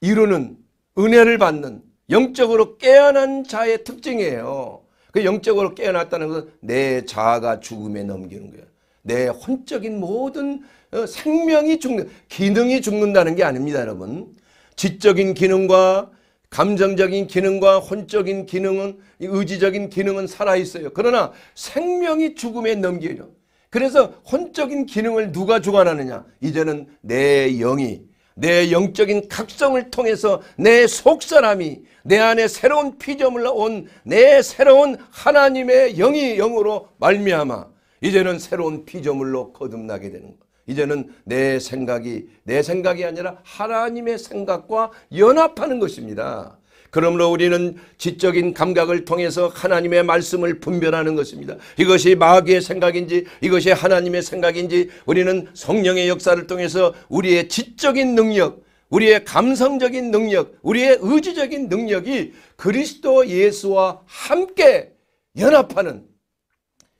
S1: 이루는 은혜를 받는 영적으로 깨어난 자의 특징이에요. 그 영적으로 깨어났다는 것내 자아가 죽음에 넘기는 거예요. 내 혼적인 모든 어, 생명이 죽는 기능이 죽는다는 게 아닙니다 여러분. 지적인 기능과 감정적인 기능과 혼적인 기능은 의지적인 기능은 살아있어요. 그러나 생명이 죽음에 넘겨요. 그래서 혼적인 기능을 누가 주관하느냐. 이제는 내 영이 내 영적인 각성을 통해서 내 속사람이 내 안에 새로운 피조물 로온 내 새로운 하나님의 영이 영으로 말미암아 이제는 새로운 피조물로 거듭나게 되는 것. 이제는 내 생각이 내 생각이 아니라 하나님의 생각과 연합하는 것입니다. 그러므로 우리는 지적인 감각을 통해서 하나님의 말씀을 분별하는 것입니다. 이것이 마귀의 생각인지 이것이 하나님의 생각인지 우리는 성령의 역사를 통해서 우리의 지적인 능력 우리의 감성적인 능력, 우리의 의지적인 능력이 그리스도 예수와 함께 연합하는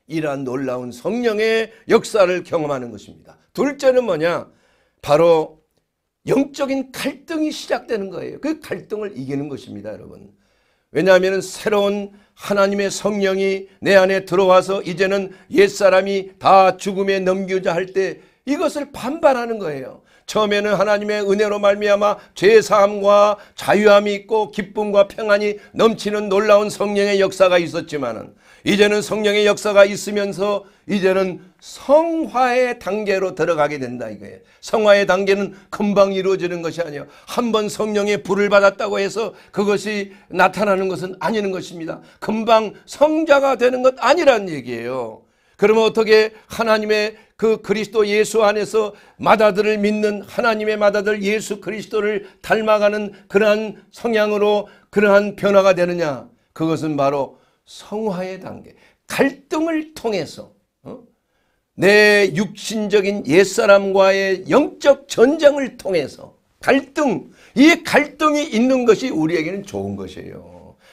S1: 이러한 놀라운 성령의 역사를 경험하는 것입니다. 둘째는 뭐냐? 바로 영적인 갈등이 시작되는 거예요. 그 갈등을 이기는 것입니다, 여러분. 왜냐하면 새로운 하나님의 성령이 내 안에 들어와서 이제는 옛사람이 다 죽음에 넘겨져 할때 이것을 반발하는 거예요. 처음에는 하나님의 은혜로 말미암아 죄 사함과 자유함이 있고 기쁨과 평안이 넘치는 놀라운 성령의 역사가 있었지만은 이제는 성령의 역사가 있으면서 이제는 성화의 단계로 들어가게 된다 이거예요. 성화의 단계는 금방 이루어지는 것이 아니에요. 한 번 성령의 불을 받았다고 해서 그것이 나타나는 것은 아니는 것입니다. 금방 성자가 되는 것 아니란 얘기예요. 그러면 어떻게 하나님의 그 그리스도 예수 안에서 마다들을 믿는 하나님의 마다들 예수 그리스도를 닮아가는 그러한 성향으로 그러한 변화가 되느냐? 그것은 바로 성화의 단계. 갈등을 통해서 어? 내 육신적인 옛사람과의 영적 전쟁을 통해서 갈등, 이 갈등이 있는 것이 우리에게는 좋은 것이에요.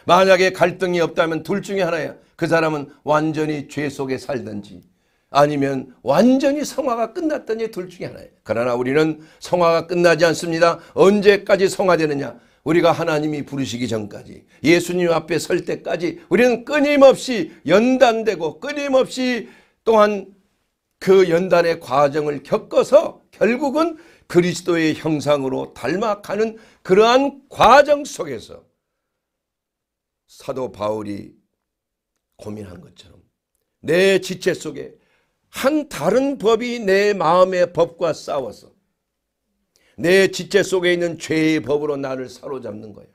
S1: 만약에 갈등이 없다면 둘 중에 하나야. 그 사람은 완전히 죄 속에 살든지 아니면 완전히 성화가 끝났든지 둘 중에 하나야 그러나 우리는 성화가 끝나지 않습니다. 언제까지 성화되느냐? 우리가 하나님이 부르시기 전까지 예수님 앞에 설 때까지 우리는 끊임없이 연단되고 끊임없이 또한 그 연단의 과정을 겪어서 결국은 그리스도의 형상으로 닮아가는 그러한 과정 속에서 사도 바울이 고민한 것처럼 내 지체 속에 한 다른 법이 내 마음의 법과 싸워서 내 지체 속에 있는 죄의 법으로 나를 사로잡는 거야.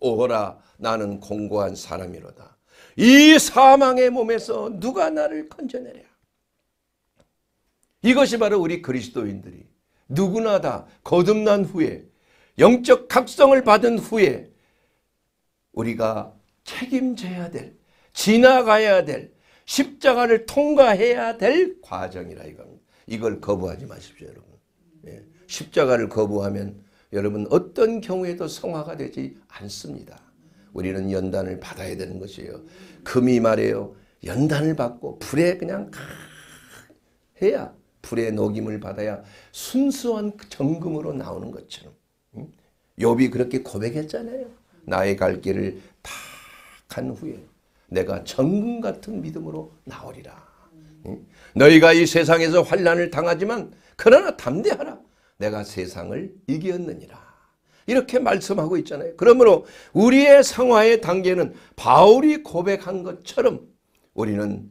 S1: 오호라 나는 공고한 사람이로다. 이 사망의 몸에서 누가 나를 건져내랴. 이것이 바로 우리 그리스도인들이 누구나 다 거듭난 후에 영적 각성을 받은 후에 우리가 책임져야 될, 지나가야 될, 십자가를 통과해야 될 과정이라 이겁니다. 이걸 거부하지 마십시오, 여러분. 예. 십자가를 거부하면 여러분 어떤 경우에도 성화가 되지 않습니다. 우리는 연단을 받아야 되는 것이에요. 금이 말해요. 연단을 받고 불에 그냥 해야 불에 녹임을 받아야 순수한 그 정금으로 나오는 것처럼 요비 그렇게 고백했잖아요. 나의 갈 길을 간 후에 내가 정금 같은 믿음으로 나오리라. 너희가 이 세상에서 환란을 당하지만 그러나 담대하라. 내가 세상을 이겼느니라. 이렇게 말씀하고 있잖아요. 그러므로 우리의 상화의 단계는 바울이 고백한 것처럼 우리는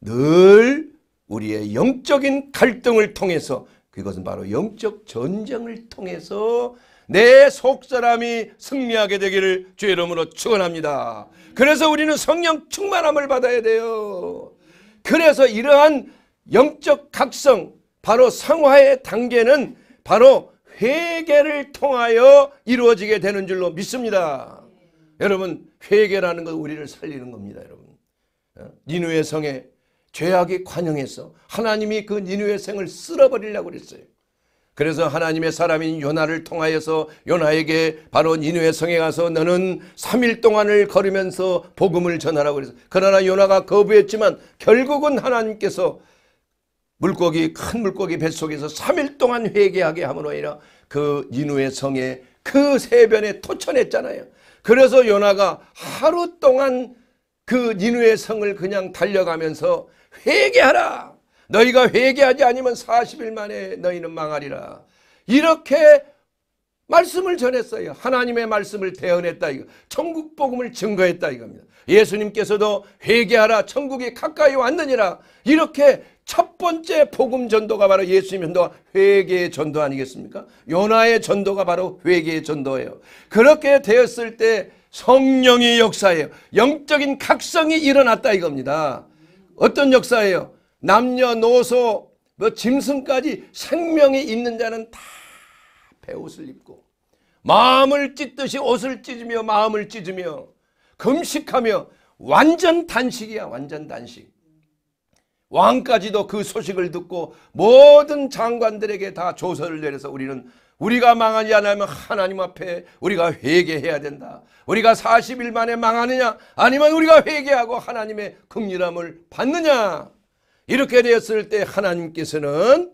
S1: 늘 우리의 영적인 갈등을 통해서 그것은 바로 영적 전쟁을 통해서 내 속사람이 승리하게 되기를 주의 이름으로 축원합니다. 그래서 우리는 성령 충만함을 받아야 돼요. 그래서 이러한 영적 각성 바로 성화의 단계는 바로 회개를 통하여 이루어지게 되는 줄로 믿습니다. 여러분 회개라는 건 우리를 살리는 겁니다, 여러분. 어? 니누의 성에 죄악이 관영해서 하나님이 그 니누의 성을 쓸어버리려고 그랬어요. 그래서 하나님의 사람인 요나를 통하여서 요나에게 바로 니누의 성에 가서 너는 3일 동안을 걸으면서 복음을 전하라고 그래서 그러나 요나가 거부했지만 결국은 하나님께서 물고기 큰 물고기 뱃속에서 3일 동안 회개하게 함으로 인하 그 니누의 성에 그 세변에 토천했잖아요. 그래서 요나가 하루 동안 그 니누의 성을 그냥 달려가면서 회개하라. 너희가 회개하지 않으면 40일 만에 너희는 망하리라. 이렇게 말씀을 전했어요. 하나님의 말씀을 대언했다 이거. 천국 복음을 증거했다 이겁니다. 예수님께서도 회개하라 천국이 가까이 왔느니라. 이렇게 첫 번째 복음 전도가 바로 예수님 전도 회개의 전도 아니겠습니까? 요나의 전도가 바로 회개의 전도예요. 그렇게 되었을 때 성령의 역사예요. 영적인 각성이 일어났다 이겁니다. 어떤 역사예요? 남녀노소 뭐 짐승까지 생명이 있는 자는 다 배옷을 입고 마음을 찢듯이 옷을 찢으며 마음을 찢으며 금식하며 완전 단식이야 완전 단식 왕까지도 그 소식을 듣고 모든 장관들에게 다 조서를 내려서 우리는 우리가 망하지 않으면 하나님 앞에 우리가 회개해야 된다. 우리가 40일 만에 망하느냐 아니면 우리가 회개하고 하나님의 긍휼함을 받느냐 이렇게 되었을 때 하나님께서는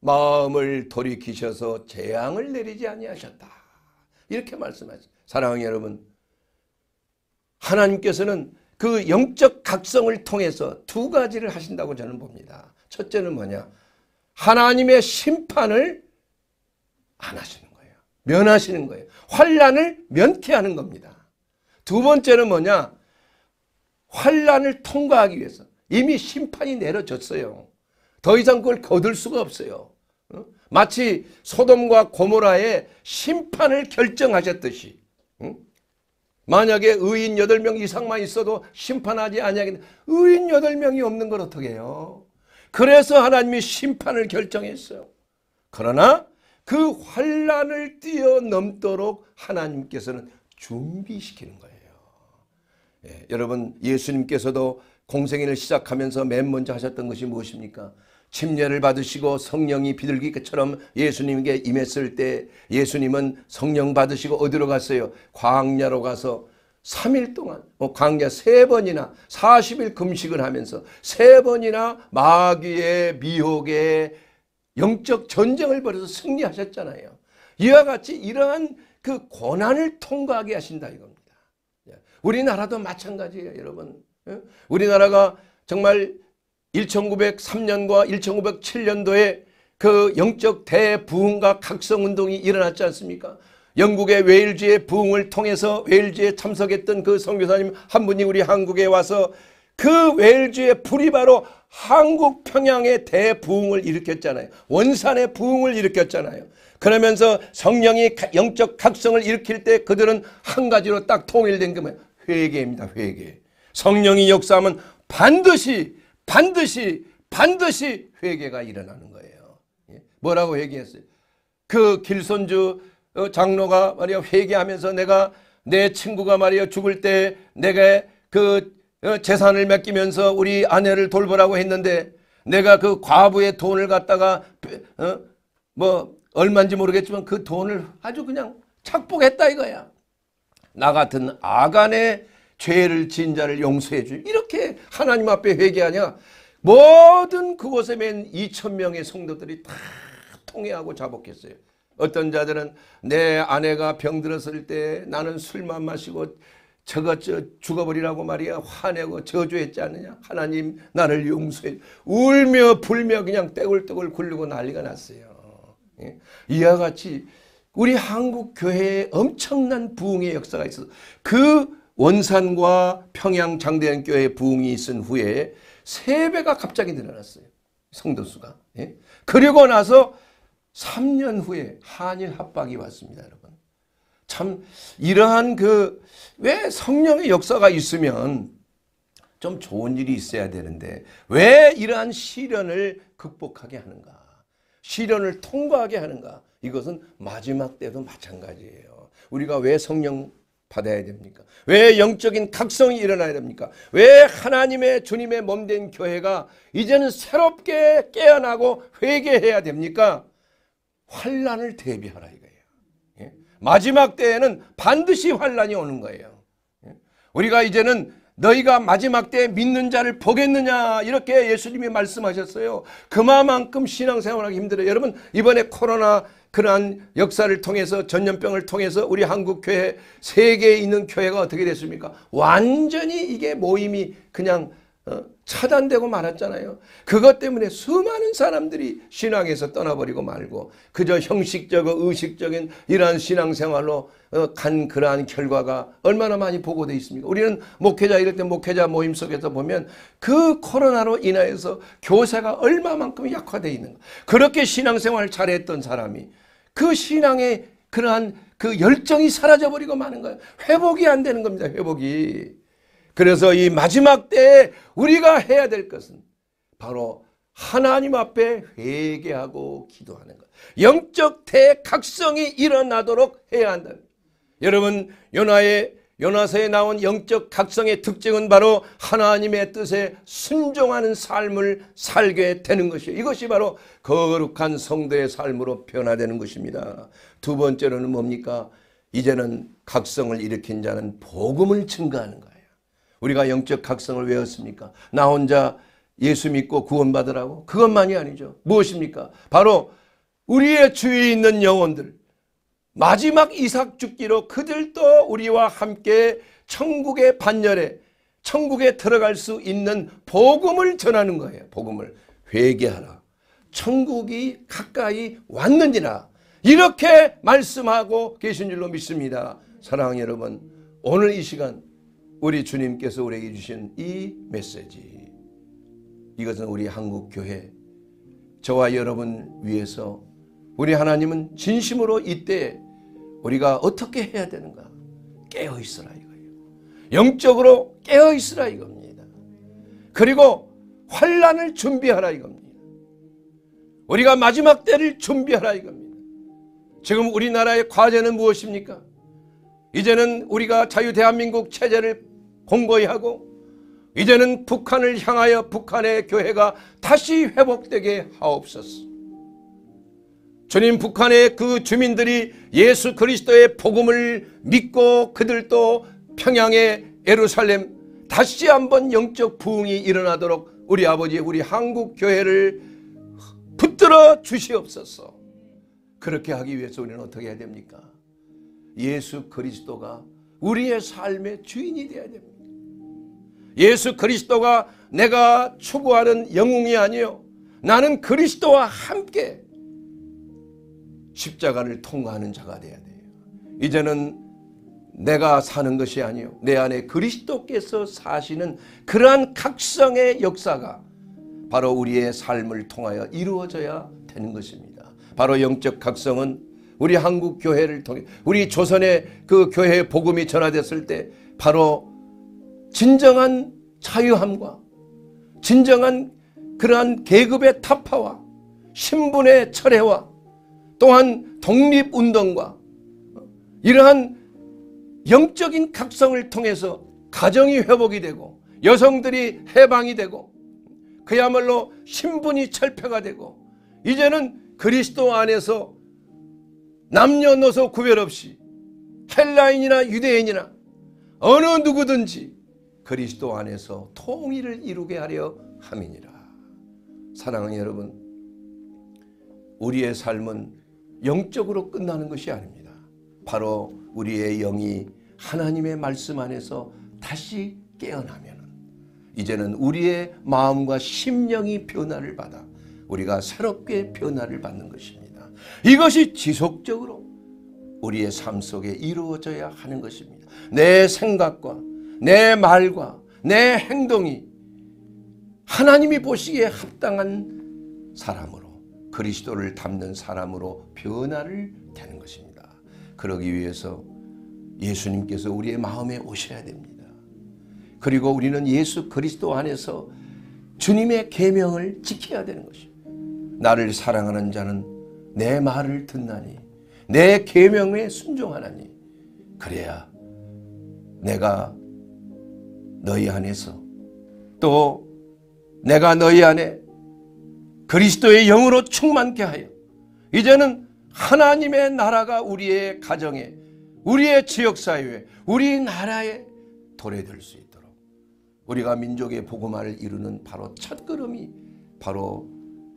S1: 마음을 돌이키셔서 재앙을 내리지 아니하셨다. 이렇게 말씀하세요. 사랑하는 여러분 하나님께서는 그 영적 각성을 통해서 두 가지를 하신다고 저는 봅니다. 첫째는 뭐냐? 하나님의 심판을 안 하시는 거예요. 면하시는 거예요. 환란을 면케하는 겁니다. 두 번째는 뭐냐? 환란을 통과하기 위해서 이미 심판이 내려졌어요. 더 이상 그걸 거둘 수가 없어요. 마치 소돔과 고모라의 심판을 결정하셨듯이 만약에 의인 8명 이상만 있어도 심판하지 아니겠는 의인 8명이 없는 걸 어떻게 해요? 그래서 하나님이 심판을 결정했어요. 그러나 그 환란을 뛰어넘도록 하나님께서는 준비시키는 거예요. 예, 여러분 예수님께서도 공생인을 시작하면서 맨 먼저 하셨던 것이 무엇입니까? 침례를 받으시고 성령이 비둘기처럼 예수님에게 임했을 때 예수님은 성령 받으시고 어디로 갔어요? 광야로 가서 3일 동안 뭐 광야 3번이나 40일 금식을 하면서 3번이나 마귀의 미혹의 영적 전쟁을 벌여서 승리하셨잖아요. 이와 같이 이러한 그 고난을 통과하게 하신다 이겁니다. 예. 우리나라도 마찬가지예요 여러분. 예? 우리나라가 정말 1903년과 1907년도에 그 영적 대부흥과 각성운동이 일어났지 않습니까? 영국의 웨일즈의 부흥을 통해서 웨일즈에 참석했던 그 선교사님 한 분이 우리 한국에 와서 그 웨일즈의 불이 바로 한국 평양의 대부흥을 일으켰잖아요. 원산의 부흥을 일으켰잖아요. 그러면서 성령이 영적 각성을 일으킬 때 그들은 한 가지로 딱 통일된 게뭐 회개입니다. 회개. 성령이 역사하면 반드시 반드시 반드시 회개가 일어나는 거예요. 예? 뭐라고 회개했어요? 그 길손주 어, 장로가 말이야 회개하면서 내가 내 친구가 말이야 죽을 때 내가 그 어, 재산을 맡기면서 우리 아내를 돌보라고 했는데 내가 그 과부의 돈을 갖다가 어, 뭐 얼마인지 모르겠지만 그 돈을 아주 그냥 착복했다 이거야. 나 같은 아간의 죄를 진 자를 용서해 주 이렇게 하나님 앞에 회개하냐 모든 그곳에 맨 2천 명의 성도들이 다 통회하고 자복했어요. 어떤 자들은 내 아내가 병들었을 때 나는 술만 마시고 저거 저 죽어버리라고 말이야 화내고 저주했지 않느냐 하나님 나를 용서해 울며 불며 그냥 떼굴떼굴 굴리고 난리가 났어요 예? 이와 같이 우리 한국 교회에 엄청난 부흥의 역사가 있어서 그 원산과 평양 장대현 교회 부흥이 있은 후에 세 배가 갑자기 늘어났어요. 성도 수가. 예? 그리고 나서 3년 후에 한일 합박이 왔습니다, 여러분. 참 이러한 그 왜 성령의 역사가 있으면 좀 좋은 일이 있어야 되는데 왜 이러한 시련을 극복하게 하는가? 시련을 통과하게 하는가? 이것은 마지막 때도 마찬가지예요. 우리가 왜 성령 받아야 됩니까? 왜 영적인 각성이 일어나야 됩니까? 왜 하나님의 주님의 몸된 교회가 이제는 새롭게 깨어나고 회개해야 됩니까? 환란을 대비하라 이거예요. 예? 마지막 때에는 반드시 환란이 오는 거예요. 예? 우리가 이제는 너희가 마지막 때 믿는 자를 보겠느냐 이렇게 예수님이 말씀하셨어요. 그만큼 신앙생활하기 힘들어요. 여러분 이번에 코로나 그러한 역사를 통해서 전염병을 통해서 우리 한국 교회 세계에 있는 교회가 어떻게 됐습니까? 완전히 이게 모임이 그냥 어, 차단되고 말았잖아요. 그것 때문에 수많은 사람들이 신앙에서 떠나버리고 말고 그저 형식적 의식적인 이러한 신앙생활로 어, 간 그러한 결과가 얼마나 많이 보고돼 있습니까? 우리는 목회자 이럴 때 목회자 모임 속에서 보면 그 코로나로 인하여서 교사가 얼마만큼 약화돼 있는가. 그렇게 신앙생활을 잘했던 사람이 그 신앙의 그러한 그 열정이 사라져버리고 마는 거예요. 회복이 안 되는 겁니다. 회복이. 그래서 이 마지막 때에 우리가 해야 될 것은 바로 하나님 앞에 회개하고 기도하는 것. 영적 대각성이 일어나도록 해야 한다. 여러분 요나의 요나서에 나온 영적 각성의 특징은 바로 하나님의 뜻에 순종하는 삶을 살게 되는 것이에요. 이것이 바로 거룩한 성도의 삶으로 변화되는 것입니다. 두 번째로는 뭡니까? 이제는 각성을 일으킨 자는 복음을 증가하는 거예요. 우리가 영적 각성을 외웠습니까? 나 혼자 예수 믿고 구원받으라고? 그것만이 아니죠. 무엇입니까? 바로 우리의 주위에 있는 영혼들 마지막 이삭 죽기로 그들도 우리와 함께 천국의 반열에 천국에 들어갈 수 있는 복음을 전하는 거예요. 복음을 회개하라. 천국이 가까이 왔는지라 이렇게 말씀하고 계신 줄로 믿습니다. 사랑하는 여러분 오늘 이 시간 우리 주님께서 우리에게 주신 이 메시지 이것은 우리 한국교회 저와 여러분 위해서 우리 하나님은 진심으로 이때 우리가 어떻게 해야 되는가? 깨어 있으라 이거예요. 영적으로 깨어 있으라 이겁니다. 그리고 환란을 준비하라 이겁니다. 우리가 마지막 때를 준비하라 이겁니다. 지금 우리나라의 과제는 무엇입니까? 이제는 우리가 자유 대한민국 체제를 공고히 하고 이제는 북한을 향하여 북한의 교회가 다시 회복되게 하옵소서. 주님 북한의 그 주민들이 예수 그리스도의 복음을 믿고 그들도 평양의 예루살렘 다시 한번 영적 부흥이 일어나도록 우리 아버지 우리 한국 교회를 붙들어 주시옵소서. 그렇게 하기 위해서 우리는 어떻게 해야 됩니까? 예수 그리스도가 우리의 삶의 주인이 되어야 됩니다. 예수 그리스도가 내가 추구하는 영웅이 아니요. 나는 그리스도와 함께 십자가를 통과하는 자가 돼야 돼요. 이제는 내가 사는 것이 아니요 내 안에 그리스도께서 사시는 그러한 각성의 역사가 바로 우리의 삶을 통하여 이루어져야 되는 것입니다. 바로 영적 각성은 우리 한국 교회를 통해 우리 조선의 그 교회의 복음이 전화됐을 때 바로 진정한 자유함과 진정한 그러한 계급의 타파와 신분의 철회와 또한 독립운동과 이러한 영적인 각성을 통해서 가정이 회복이 되고 여성들이 해방이 되고 그야말로 신분이 철폐가 되고 이제는 그리스도 안에서 남녀노소 구별 없이 헬라인이나 유대인이나 어느 누구든지 그리스도 안에서 통일을 이루게 하려 함이니라. 사랑하는 여러분 우리의 삶은 영적으로 끝나는 것이 아닙니다. 바로 우리의 영이 하나님의 말씀 안에서 다시 깨어나면 이제는 우리의 마음과 심령이 변화를 받아 우리가 새롭게 변화를 받는 것입니다. 이것이 지속적으로 우리의 삶 속에 이루어져야 하는 것입니다. 내 생각과 내 말과 내 행동이 하나님이 보시기에 합당한 사람으로 그리스도를 닮는 사람으로 변화를 되는 것입니다. 그러기 위해서 예수님께서 우리의 마음에 오셔야 됩니다. 그리고 우리는 예수 그리스도 안에서 주님의 계명을 지켜야 되는 것이요. 나를 사랑하는 자는 내 말을 듣나니 내 계명에 순종하나니 그래야 내가 너희 안에서 또 내가 너희 안에 그리스도의 영으로 충만케 하여 이제는 하나님의 나라가 우리의 가정에 우리의 지역사회에 우리나라에 도래될 수 있도록 우리가 민족의 복음화를 이루는 바로 첫걸음이 바로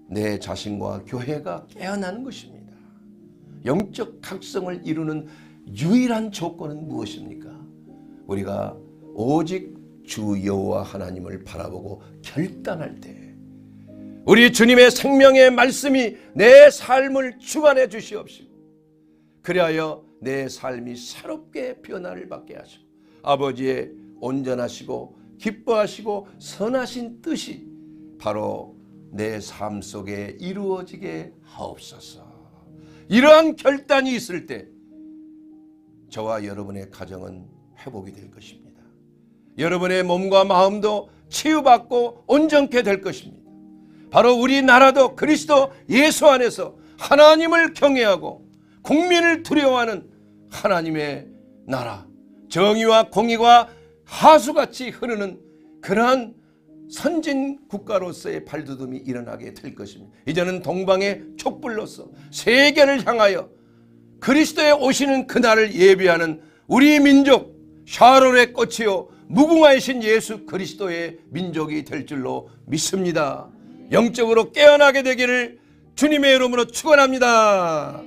S1: 내 자신과 교회가 깨어나는 것입니다. 영적 각성을 이루는 유일한 조건은 무엇입니까? 우리가 오직 주 여호와 하나님을 바라보고 결단할 때 우리 주님의 생명의 말씀이 내 삶을 주관해 주시옵시고 그리하여 내 삶이 새롭게 변화를 받게 하시고 아버지의 온전하시고 기뻐하시고 선하신 뜻이 바로 내 삶 속에 이루어지게 하옵소서. 이러한 결단이 있을 때 저와 여러분의 가정은 회복이 될 것입니다. 여러분의 몸과 마음도 치유받고 온전케 될 것입니다. 바로 우리나라도 그리스도 예수 안에서 하나님을 경외하고 국민을 두려워하는 하나님의 나라 정의와 공의와 하수같이 흐르는 그러한 선진 국가로서의 발돋움이 일어나게 될 것입니다. 이제는 동방의 촛불로서 세계를 향하여 그리스도에 오시는 그날을 예비하는 우리 민족 샤론의 꽃이요 무궁화이신 예수 그리스도의 민족이 될 줄로 믿습니다. 영적으로 깨어나게 되기를 주님의 이름으로 축원합니다.